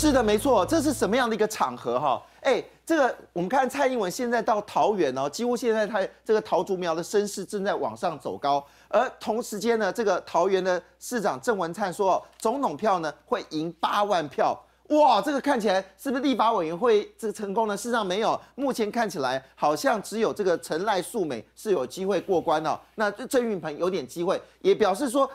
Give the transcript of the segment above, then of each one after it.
是的，没错，这是什么样的一个场合哈？哎，这个我们看蔡英文现在到桃园哦，几乎现在他这个桃竹苗的声势正在往上走高，而同时间呢，这个桃园的市长郑文灿说，总统票呢会赢八万票，哇，这个看起来是不是立法委员会这个成功呢？事实上没有，目前看起来好像只有这个陈赖素美是有机会过关哦，那这郑运鹏有点机会，也表示说。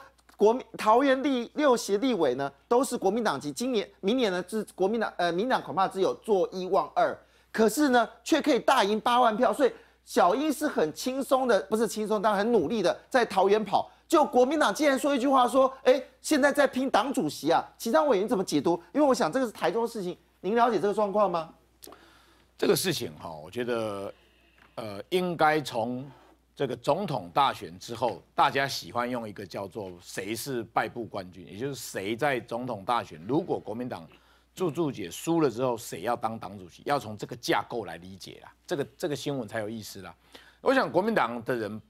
国桃园第六协立委呢，都是国民党籍。今年、明年呢，是国民党呃，民党恐怕只有坐一万二，可是呢，却可以大赢八万票。所以小英是很轻松的，不是轻松，但很努力的在桃园跑。就国民党竟然说一句话说：“哎，现在在拼党主席啊。”齐他伟，您怎么解读？因为我想这个是台中的事情，您了解这个状况吗？这个事情哈，我觉得呃，应该从。这个总统大选之后，大家喜欢用一个叫做“谁是败部冠军”，也就是谁在总统大选如果国民党朱柱姐输了之后，谁要当党主席？要从这个架构来理解啦，这个这个新闻才有意思啦。我想国民党的人，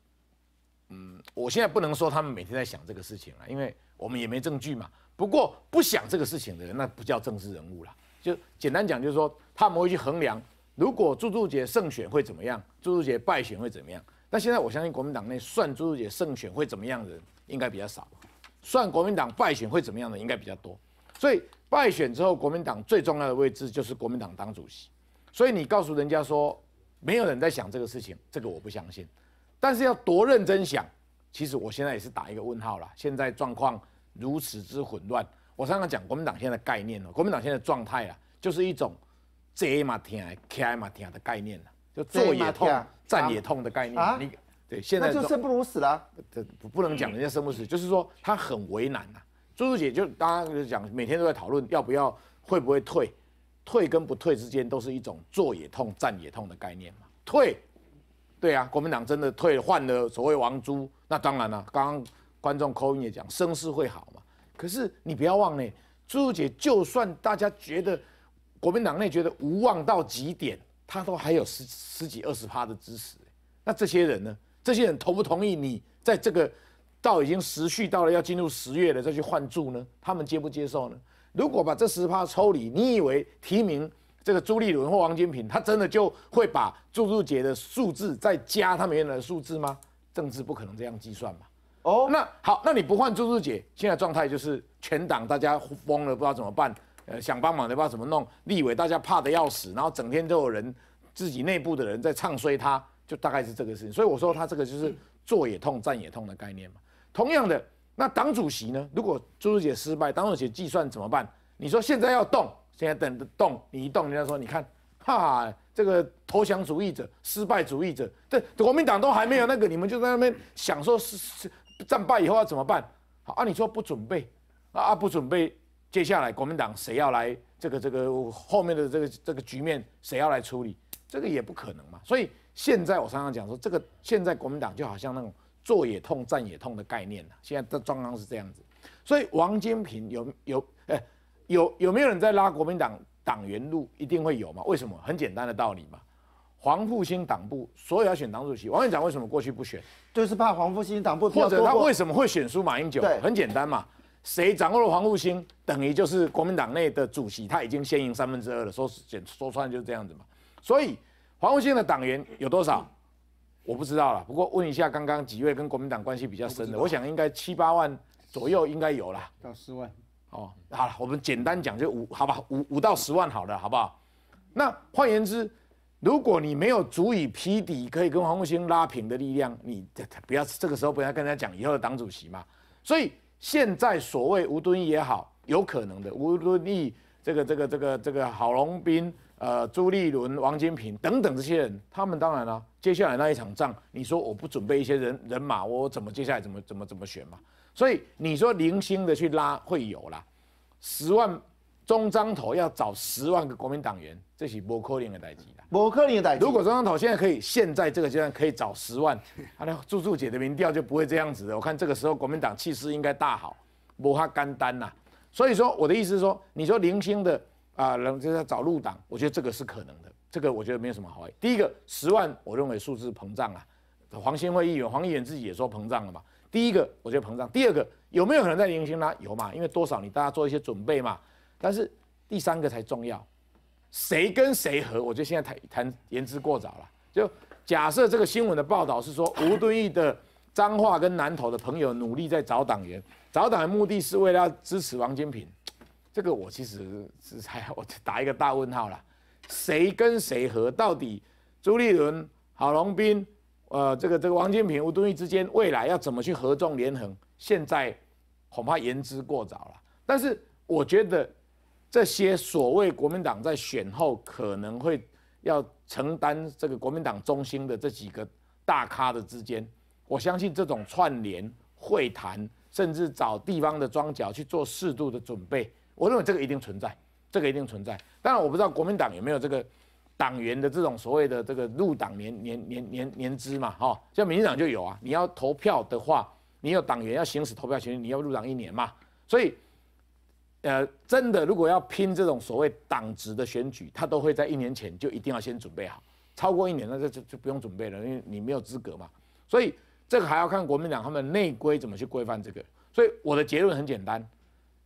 嗯，我现在不能说他们每天在想这个事情了，因为我们也没证据嘛。不过不想这个事情的人，那不叫政治人物了。就简单讲，就是说他们会去衡量，如果朱柱姐胜选会怎么样，朱柱姐败选会怎么样。那现在我相信国民党内算朱氏姐胜选会怎么样的人应该比较少，算国民党败选会怎么样的应该比较多。所以败选之后，国民党最重要的位置就是国民党当主席。所以你告诉人家说没有人在想这个事情，这个我不相信。但是要多认真想，其实我现在也是打一个问号了。现在状况如此之混乱，我常常讲国民党现在的概念了，国民党现在的状态啊，就是一种贼马听、K 马听的概念了。就坐也痛，站也痛的概念。你对现在就生不如死了。这不能讲人家生不如死，就是说他很为难呐。朱朱姐，就大家就是讲，每天都在讨论要不要会不会退，退跟不退之间都是一种坐也痛，站也痛的概念嘛。退，对啊，国民党真的退换了所谓王猪，那当然了。刚刚观众扣音也讲，声势会好嘛。可是你不要忘了，朱朱姐就算大家觉得国民党内觉得无望到极点。他都还有十十几二十趴的支持，那这些人呢？这些人同不同意你在这个到已经持续到了要进入十月了，再去换住呢？他们接不接受呢？如果把这十趴抽离，你以为提名这个朱立伦或王金平，他真的就会把朱柱杰的数字再加他们原来的数字吗？政治不可能这样计算嘛？哦，那好，那你不换朱柱杰，现在状态就是全党大家疯了，不知道怎么办。呃，想帮忙的不知道怎么弄，立委大家怕的要死，然后整天都有人自己内部的人在唱衰他，就大概是这个事情。所以我说他这个就是坐也痛，站也痛的概念嘛。同样的，那党主席呢？如果朱志姐失败，党主席计算怎么办？你说现在要动，现在等着动，你一动人家说你看，哈，这个投降主义者、失败主义者，这国民党都还没有那个，你们就在那边想说，是是战败以后要怎么办？好啊，你说不准备啊不准备。接下来国民党谁要来这个这个后面的这个这个局面谁要来处理这个也不可能嘛，所以现在我常常讲说这个现在国民党就好像那种坐也痛站也痛的概念了，现在的状况是这样子，所以王金平有有诶有有没有人在拉国民党党员路一定会有嘛？为什么很简单的道理嘛，黄复兴党部所有要选党主席，王院长为什么过去不选？就是怕黄复兴党部或者他为什么会选舒马英九？很简单嘛。谁掌握了黄复兴，等于就是国民党内的主席，他已经先赢三分之二了。说简说穿就是这样子嘛。所以黄复兴的党员有多少，我不知道了。不过问一下，刚刚几位跟国民党关系比较深的，我想应该七八万左右应该有啦，到十万。哦，好了，我们简单讲，就五好吧，五五到十万好了，好不好？那换言之，如果你没有足以匹敌、可以跟黄复兴拉平的力量，你不要这个时候不要跟他讲以后的党主席嘛。所以。现在所谓吴敦义也好，有可能的吴敦义，这个这个这个这个郝龙斌，呃，朱立伦、王金平等等这些人，他们当然了，接下来那一场仗，你说我不准备一些人人马，我怎么接下来怎么怎么怎么选嘛？所以你说零星的去拉会有啦，十万。中章头要找十万个国民党员，这是不可能的代际啦，不可能的代际。如果中彰头现在可以，现在这个阶段可以找十万，那朱柱姐的民调就不会这样子的。我看这个时候国民党气势应该大好，无怕干单呐。所以说，我的意思是说，你说零星的啊人就在找入党，我觉得这个是可能的，这个我觉得没有什么好。第一个，十万我认为数字膨胀啊，黄新会议员、黄议员自己也说膨胀了嘛。第一个，我觉得膨胀；第二个，有没有可能在零星呢？有嘛，因为多少你大家做一些准备嘛。但是第三个才重要，谁跟谁合？我觉得现在谈谈言之过早了。就假设这个新闻的报道是说吴敦义的脏话跟南投的朋友努力在找党员，找党员目的是为了要支持王金平。这个我其实是还我打一个大问号了。谁跟谁合？到底朱立伦、郝龙斌，呃，这个这个王金平、吴敦义之间未来要怎么去合纵连横？现在恐怕言之过早了。但是我觉得。这些所谓国民党在选后可能会要承担这个国民党中心的这几个大咖的之间，我相信这种串联会谈，甚至找地方的庄脚去做适度的准备，我认为这个一定存在，这个一定存在。当然我不知道国民党有没有这个党员的这种所谓的这个入党年年年年年资嘛，哈，像民进党就有啊。你要投票的话，你有党员要行使投票权，你要入党一年嘛，所以。呃，真的，如果要拼这种所谓党职的选举，他都会在一年前就一定要先准备好，超过一年那就就就不用准备了，因为你没有资格嘛。所以这个还要看国民党他们内规怎么去规范这个。所以我的结论很简单，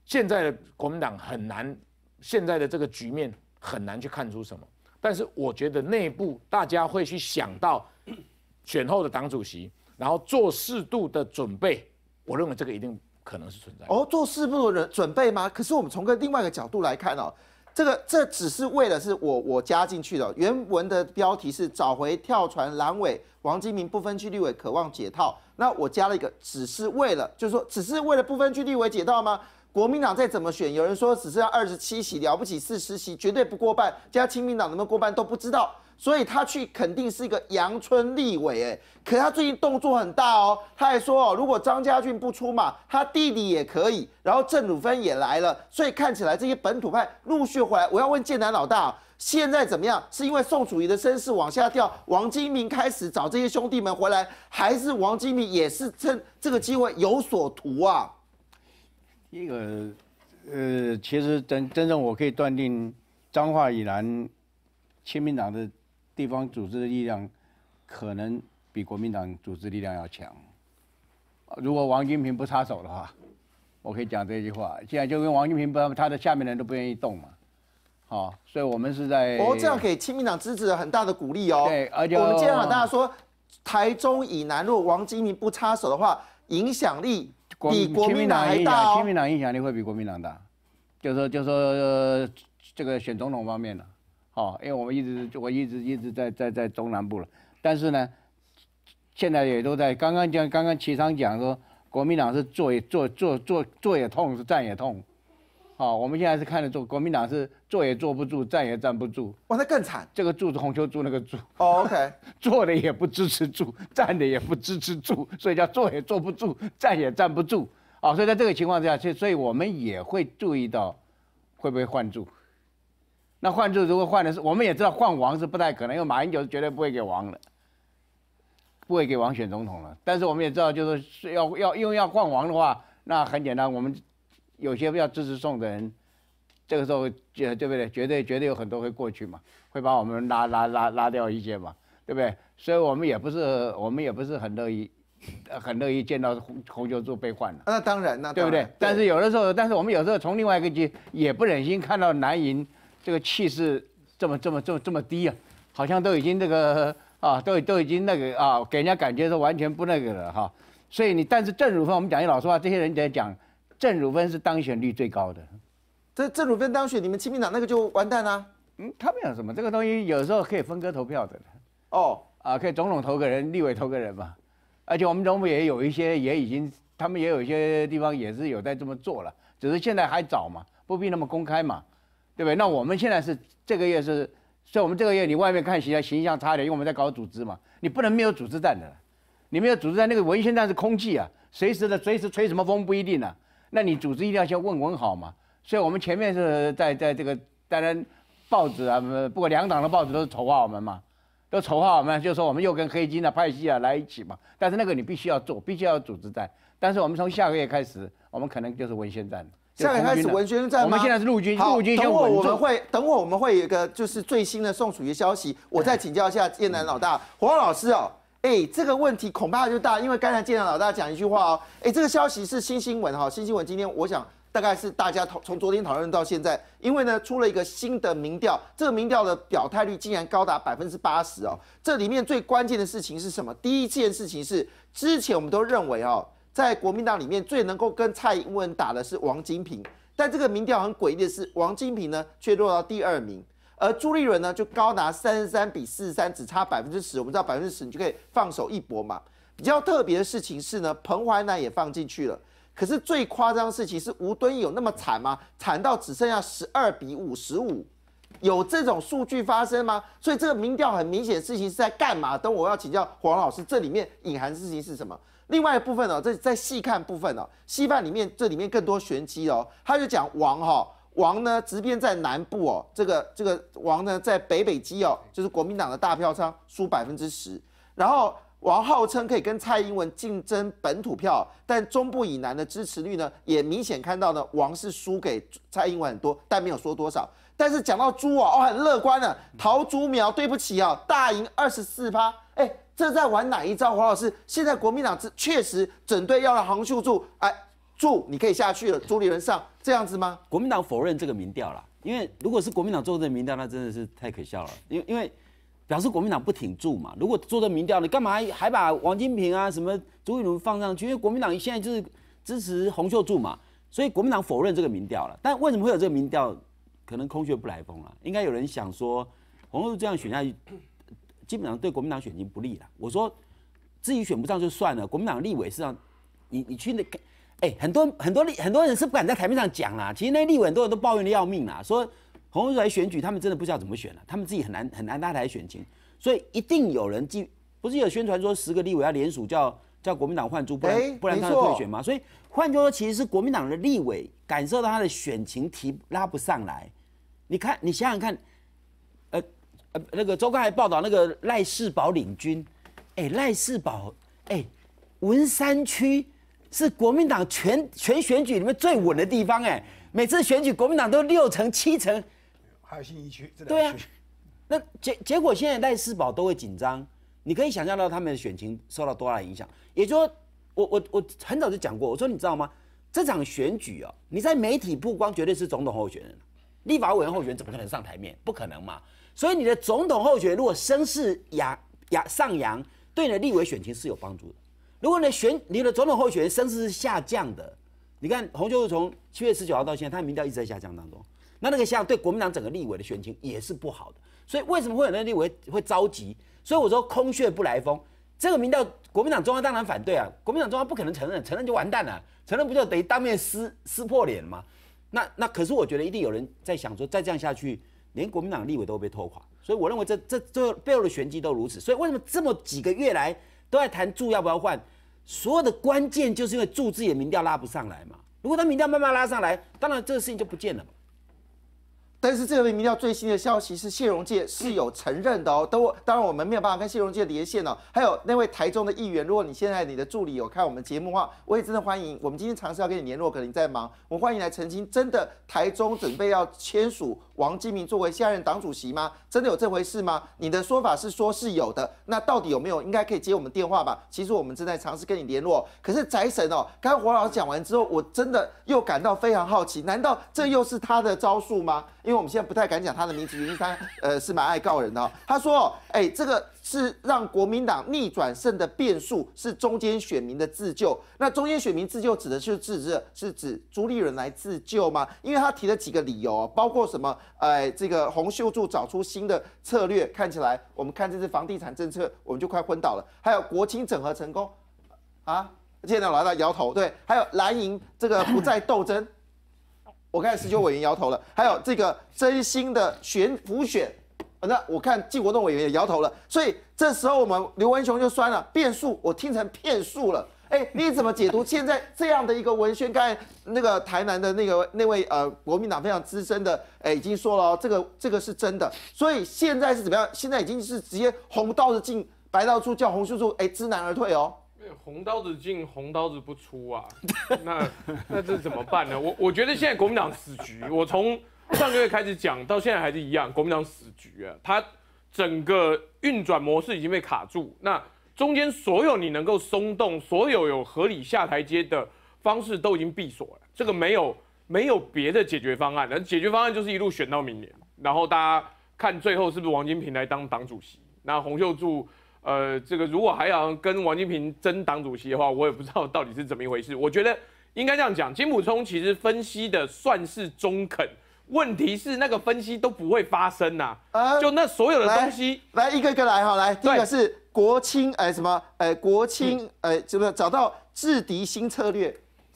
现在的国民党很难，现在的这个局面很难去看出什么。但是我觉得内部大家会去想到选后的党主席，然后做适度的准备，我认为这个一定。可能是存在哦，做事不如人准备吗？可是我们从个另外一个角度来看哦，这个这只是为了是我我加进去的。原文的标题是“找回跳船阑尾”，王金明不分区立委渴望解套。那我加了一个，只是为了，就是说，只是为了不分区立委解套吗？国民党再怎么选，有人说只剩下二十七席，了不起四十席绝对不过半，加亲民党能不能过半都不知道。所以他去肯定是一个阳春立委，哎，可他最近动作很大哦，他还说哦，如果张家俊不出马，他弟弟也可以，然后郑汝芬也来了，所以看起来这些本土派陆续回来。我要问剑南老大，现在怎么样？是因为宋楚瑜的身世往下掉，王金明开始找这些兄弟们回来，还是王金明也是趁这个机会有所图啊？这个，呃，其实真真正我可以断定，彰化以南，亲民党的。地方组织的力量可能比国民党组织力量要强。如果王金平不插手的话，我可以讲这句话。现在就跟王金平不，他的下面人都不愿意动嘛。好，所以我们是在哦，这样给亲民党支持了很大的鼓励哦。对，而且我们今天讲大家说，台中以南，如果王金平不插手的话，影响力比国民党还大哦。亲民党影响力会比国民党大，就是就说这个选总统方面的。哦，因为我们一直，我一直一直在在在中南部了，但是呢，现在也都在。刚刚讲，刚刚齐昌讲说，国民党是坐也坐坐坐坐也痛，是站也痛。好，我们现在是看得坐，国民党是坐也坐不住，站也站不住。哇，那更惨，这个柱子红球柱那个柱。哦，OK，坐的也不支持住，站的也不支持住，所以叫坐也坐不住，站也站不住。好，所以在这个情况之下所以我们也会注意到会不会换柱。那换就如果换的是，我们也知道换王是不太可能，因为马英九是绝对不会给王的，不会给王选总统了。但是我们也知道，就是要要因为要换王的话，那很简单，我们有些要支持宋的人，这个时候就对不对？绝对绝对有很多会过去嘛，会把我们拉拉拉拉掉一些嘛，对不对？所以我们也不是我们也不是很乐意，很乐意见到红红球柱被换了。那当然那对不对？但是有的时候，但是我们有时候从另外一个角也不忍心看到南营。这个气势这么这么这么这么低啊，好像都已经这个啊，都都已经那个啊，给人家感觉是完全不那个了哈。所以你，但是郑汝芬，我们讲句老实话，这些人在讲郑汝芬是当选率最高的。这郑汝芬当选，你们亲民党那个就完蛋啦。嗯，他们有什么，这个东西有时候可以分割投票的。哦，啊，可以总统投个人，立委投个人嘛。而且我们总部也有一些，也已经他们也有一些地方也是有待这么做了，只是现在还早嘛，不必那么公开嘛。对不对？那我们现在是这个月是，所以我们这个月你外面看形形象差点，因为我们在搞组织嘛，你不能没有组织战的，你没有组织战，那个文宣战是空气啊，随时的随时吹什么风不一定呢。那你组织一定要先问问好嘛。所以我们前面是在在这个当然报纸啊，不过两党的报纸都是丑化我们嘛，都丑化我们，就说我们又跟黑金啊派系啊来一起嘛。但是那个你必须要做，必须要组织战。但是我们从下个月开始，我们可能就是文宣战。下面开始文宣战吗？我们现在是陆军，陆军先等会我们会，等会我们会有一个就是最新的宋楚瑜消息。我再请教一下越南老大 黄老师哦。哎，这个问题恐怕就大，因为刚才建南老大讲一句话哦。哎，这个消息是新新闻哈，新新闻今天我想大概是大家讨从昨天讨论到现在，因为呢出了一个新的民调，这个民调的表态率竟然高达百分之八十哦。这里面最关键的事情是什么？第一件事情是之前我们都认为哦。在国民党里面最能够跟蔡英文打的是王金平，但这个民调很诡异的是，王金平呢却落到第二名，而朱立伦呢就高达三十三比四十三，只差百分之十。我们知道百分之十你就可以放手一搏嘛。比较特别的事情是呢，彭淮南也放进去了，可是最夸张的事情是吴敦义有那么惨吗？惨到只剩下十二比五十五，有这种数据发生吗？所以这个民调很明显事情是在干嘛？等我要请教黄老师，这里面隐含的事情是什么？另外一部分呢，在在细看部分呢，戏饭里面这里面更多玄机哦。他就讲王哈，王呢直边在南部哦，这个这个王呢在北北基哦，就是国民党的大票仓输百分之十。然后王号称可以跟蔡英文竞争本土票，但中部以南的支持率呢也明显看到呢，王是输给蔡英文很多，但没有说多少。但是讲到朱啊，哦很乐观呢，陶朱苗对不起啊，大赢二十四趴，哎。这在玩哪一招，黄老师？现在国民党这确实整队要让洪秀柱，哎，住，你可以下去了，朱立伦上，这样子吗？国民党否认这个民调了，因为如果是国民党做的民调，那真的是太可笑了，因因为表示国民党不挺住嘛。如果做的民调，你干嘛还把王金平啊什么朱立伦放上去？因为国民党现在就是支持洪秀柱嘛，所以国民党否认这个民调了。但为什么会有这个民调？可能空穴不来风了，应该有人想说，洪秀柱这样选下去。基本上对国民党选情不利了。我说自己选不上就算了。国民党立委是让，你你去那，哎，很多很多立很多人是不敢在台面上讲啦。其实那立委很多人都抱怨的要命啦，说红红来选举，他们真的不知道怎么选了，他们自己很难很难拉台选情。所以一定有人记，不是有宣传说十个立委要联署叫叫国民党换朱，不然不然他就退选吗？所以换句话说，其实是国民党的立委感受到他的选情提拉不上来。你看，你想想看。呃，那个周刊还报道那个赖世宝领军，哎，赖世宝，哎，文山区是国民党全全选举里面最稳的地方，哎，每次选举国民党都六成七成，还有新义区对啊，那结结果现在赖世宝都会紧张，你可以想象到他们的选情受到多大的影响。也就说，我我我很早就讲过，我说你知道吗？这场选举哦，你在媒体曝光绝对是总统候选人，立法委员候选人怎么可能上台面？不可能嘛。所以你的总统候选人如果声势扬扬上扬，对你的立委选情是有帮助的。如果的选你的总统候选人声势是下降的，你看洪秀柱从七月十九号到现在，他的民调一直在下降当中。那那个下对国民党整个立委的选情也是不好的。所以为什么会有那立委会着急？所以我说空穴不来风，这个民调国民党中央当然反对啊，国民党中央不可能承认，承认就完蛋了，承认不就等于当面撕撕破脸吗？那那可是我觉得一定有人在想说，再这样下去。连国民党立委都被拖垮，所以我认为这这这背后的玄机都如此。所以为什么这么几个月来都在谈驻要不要换？所有的关键就是因为驻自己的民调拉不上来嘛。如果他民调慢慢拉上来，当然这个事情就不见了。但是这位民调最新的消息是谢荣界是有承认的哦。都当然我们没有办法跟谢荣界连线了。还有那位台中的议员，如果你现在你的助理有看我们节目的话，我也真的欢迎。我们今天尝试要跟你联络，可能你在忙，我们欢迎来澄清，真的台中准备要签署王金明作为下任党主席吗？真的有这回事吗？你的说法是说是有的，那到底有没有？应该可以接我们电话吧？其实我们正在尝试跟你联络，可是宅神哦，刚刚老老讲完之后，我真的又感到非常好奇，难道这又是他的招数吗？因为我们现在不太敢讲他的名字，因为他呃是蛮爱告人的。他说：“哎，这个是让国民党逆转胜的变数，是中间选民的自救。那中间选民自救，指的是是指是指朱立伦来自救吗？因为他提了几个理由，包括什么？哎，这个洪秀柱找出新的策略，看起来我们看这次房地产政策，我们就快昏倒了。还有国青整合成功啊，在我来到摇头，对。还有蓝营这个不再斗争。”我看十九委员摇头了，还有这个真心的悬浮选，那我看纪活动委员也摇头了，所以这时候我们刘文雄就酸了，变数我听成骗术了，哎，你怎么解读现在这样的一个文宣？刚才那个台南的那个那位呃国民党非常资深的，哎，已经说了，这个这个是真的，所以现在是怎么样？现在已经是直接红道子进，白道出叫红叔叔，哎，知难而退哦。红刀子进，红刀子不出啊！那那这怎么办呢？我我觉得现在国民党死局。我从上个月开始讲到现在还是一样，国民党死局啊！它整个运转模式已经被卡住。那中间所有你能够松动，所有有合理下台阶的方式都已经闭锁了。这个没有没有别的解决方案，解决方案就是一路选到明年，然后大家看最后是不是王金平来当党主席。那洪秀柱。呃，这个如果还要跟王金平争党主席的话，我也不知道到底是怎么一回事。我觉得应该这样讲，金普聪其实分析的算是中肯，问题是那个分析都不会发生呐。呃，就那所有的东西，来一个个来哈，来第一个是国青，哎什么，哎国青，哎怎么找到制敌新策略？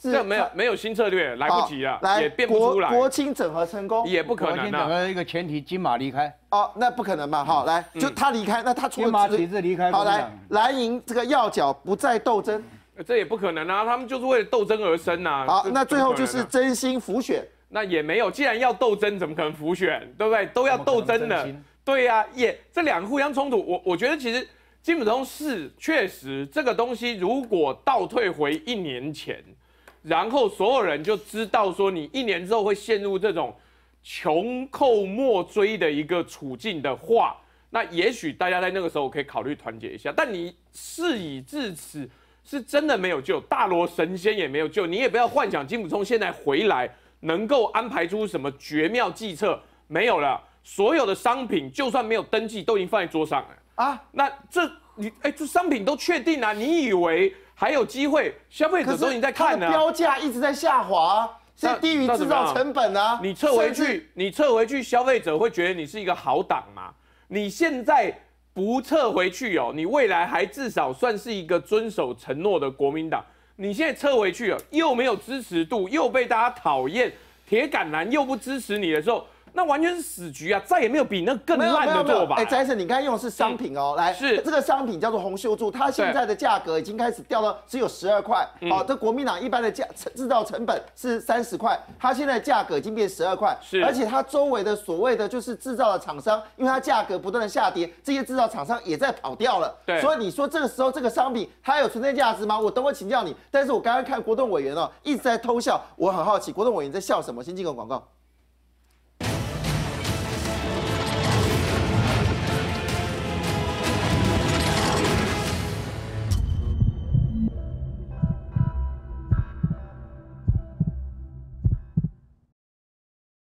这没有没有新策略，来不及了，也变不出来。国青整合成功也不可能啊。国青整合一个前提，金马离开哦，那不可能嘛。好，来就他离开，那他出了金马几次离开？好，来蓝营这个要角不再斗争，这也不可能啊，他们就是为了斗争而生啊。好，那最后就是真心浮选，那也没有，既然要斗争，怎么可能浮选？对不对？都要斗争的。对呀，也这两个互相冲突。我我觉得其实金普通是确实这个东西，如果倒退回一年前。然后所有人就知道说，你一年之后会陷入这种穷寇莫追的一个处境的话，那也许大家在那个时候可以考虑团结一下。但你事已至此，是真的没有救，大罗神仙也没有救。你也不要幻想金普聪现在回来能够安排出什么绝妙计策，没有了。所有的商品就算没有登记，都已经放在桌上了啊。那这你哎，这商品都确定了，你以为？还有机会，消费者说你在看呢。标价一直在下滑，是低于制造成本啊。你撤回去，你撤回去，消费者会觉得你是一个好党嘛？你现在不撤回去哦，你未来还至少算是一个遵守承诺的国民党。你现在撤回去了，又没有支持度，又被大家讨厌，铁杆男又不支持你的时候。那完全是死局啊，再也没有比那更烂的做法。哎，Jason，你用的是商品哦，来，是这个商品叫做红秀柱，它现在的价格已经开始掉到只有十二块。好，这国民党一般的价制造成本是三十块，它现在价格已经变十二块，是而且它周围的所谓的就是制造的厂商，因为它价格不断的下跌，这些制造厂商也在跑掉了。对，所以你说这个时候这个商品它有存在价值吗？我都会请教你。但是我刚刚看国动委员哦一直在偷笑，我很好奇国动委员在笑什么。先进个广告。